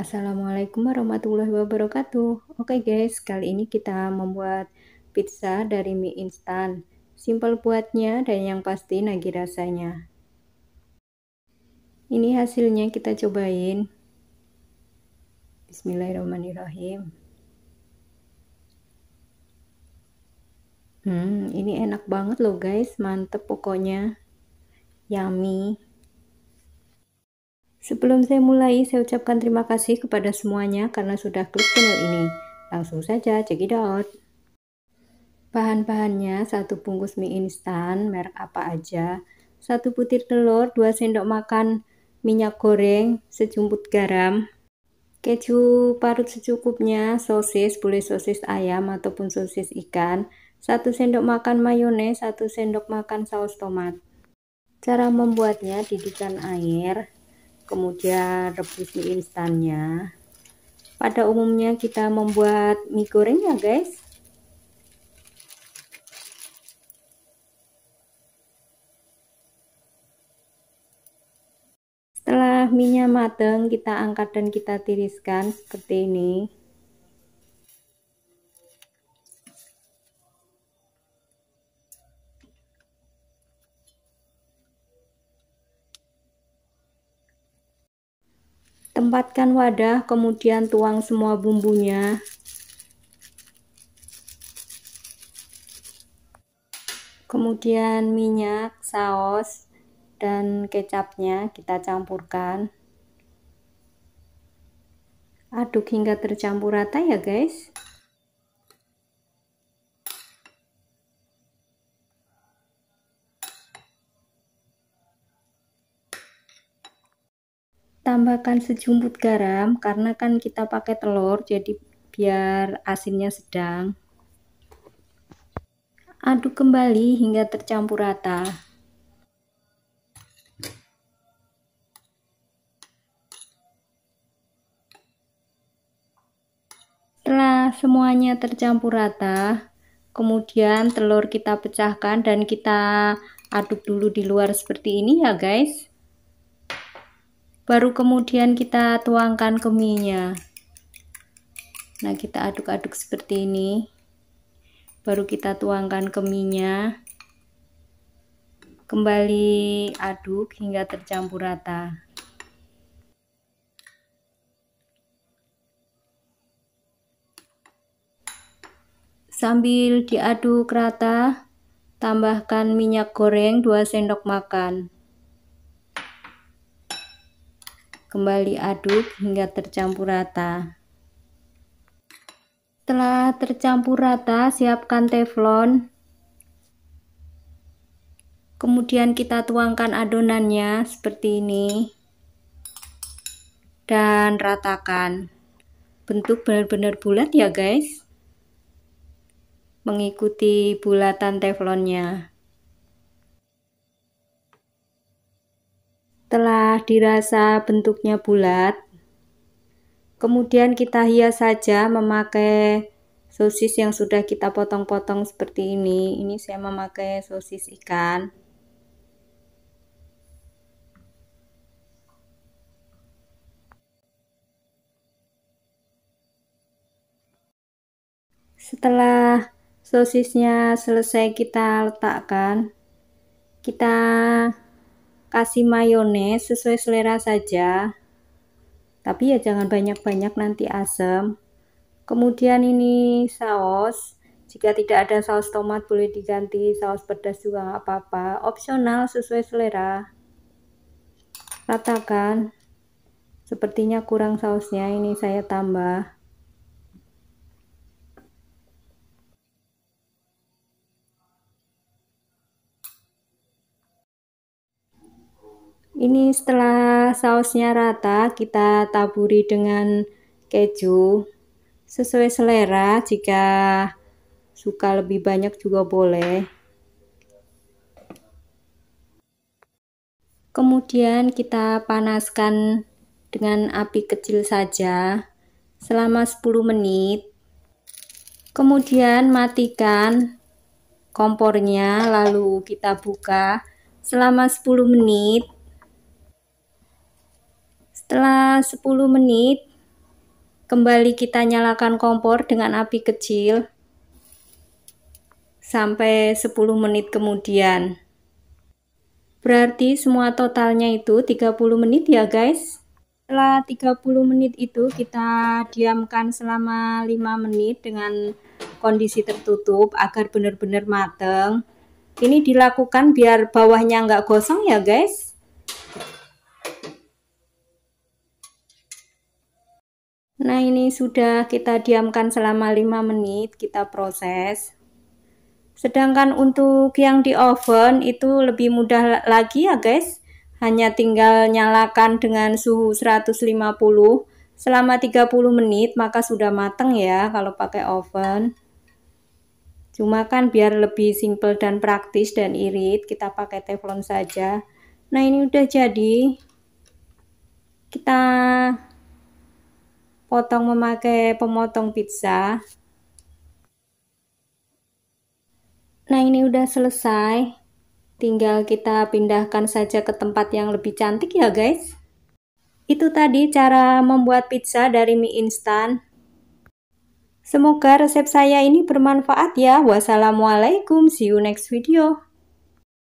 Assalamualaikum warahmatullahi wabarakatuh. Oke guys, kali ini kita membuat pizza dari mie instan. Simple buatnya dan yang pasti nagih rasanya. Ini hasilnya kita cobain. Bismillahirrahmanirrahim. Hmm, ini enak banget loh guys, mantep pokoknya. Yummy. Sebelum saya mulai, saya ucapkan terima kasih kepada semuanya karena sudah klik channel ini. Langsung saja, check it out. Bahan-bahannya satu bungkus mie instan, merek apa aja, satu butir telur, 2 sendok makan minyak goreng, sejumput garam, keju parut secukupnya, sosis, boleh sosis ayam ataupun sosis ikan, satu sendok makan mayones, satu sendok makan saus tomat. Cara membuatnya, didihkan air, kemudian rebus mie instannya pada umumnya kita membuat mie goreng ya guys setelah minyak mateng kita angkat dan kita tiriskan seperti ini Tempatkan wadah, kemudian tuang semua bumbunya. Kemudian minyak, saus, dan kecapnya kita campurkan. Aduk hingga tercampur rata ya guys. tambahkan sejumput garam karena kan kita pakai telur jadi biar asinnya sedang aduk kembali hingga tercampur rata setelah semuanya tercampur rata kemudian telur kita pecahkan dan kita aduk dulu di luar seperti ini ya guys baru kemudian kita tuangkan keminya. nah kita aduk-aduk seperti ini baru kita tuangkan keminya. kembali aduk hingga tercampur rata sambil diaduk rata tambahkan minyak goreng 2 sendok makan Kembali aduk hingga tercampur rata. Setelah tercampur rata, siapkan teflon. Kemudian kita tuangkan adonannya seperti ini. Dan ratakan. Bentuk benar-benar bulat ya guys. Mengikuti bulatan teflonnya. Setelah dirasa bentuknya bulat, kemudian kita hias saja memakai sosis yang sudah kita potong-potong seperti ini. Ini saya memakai sosis ikan. Setelah sosisnya selesai kita letakkan, kita kasih mayones sesuai selera saja tapi ya jangan banyak-banyak nanti asam kemudian ini saus jika tidak ada saus tomat boleh diganti saus pedas juga nggak apa-apa opsional sesuai selera ratakan sepertinya kurang sausnya ini saya tambah Ini setelah sausnya rata, kita taburi dengan keju sesuai selera. Jika suka lebih banyak juga boleh. Kemudian kita panaskan dengan api kecil saja selama 10 menit. Kemudian matikan kompornya lalu kita buka selama 10 menit. Setelah 10 menit, kembali kita nyalakan kompor dengan api kecil sampai 10 menit kemudian. Berarti semua totalnya itu 30 menit ya guys. Setelah 30 menit itu kita diamkan selama 5 menit dengan kondisi tertutup agar benar-benar mateng. Ini dilakukan biar bawahnya nggak gosong ya guys. Nah, ini sudah kita diamkan selama 5 menit, kita proses. Sedangkan untuk yang di oven itu lebih mudah lagi ya guys. Hanya tinggal nyalakan dengan suhu 150 selama 30 menit maka sudah matang ya kalau pakai oven. Cuma kan biar lebih simple dan praktis dan irit kita pakai teflon saja. Nah, ini udah jadi. Kita potong memakai pemotong pizza. Nah, ini udah selesai. Tinggal kita pindahkan saja ke tempat yang lebih cantik ya, guys. Itu tadi cara membuat pizza dari mie instan. Semoga resep saya ini bermanfaat ya. Wassalamualaikum, see you next video.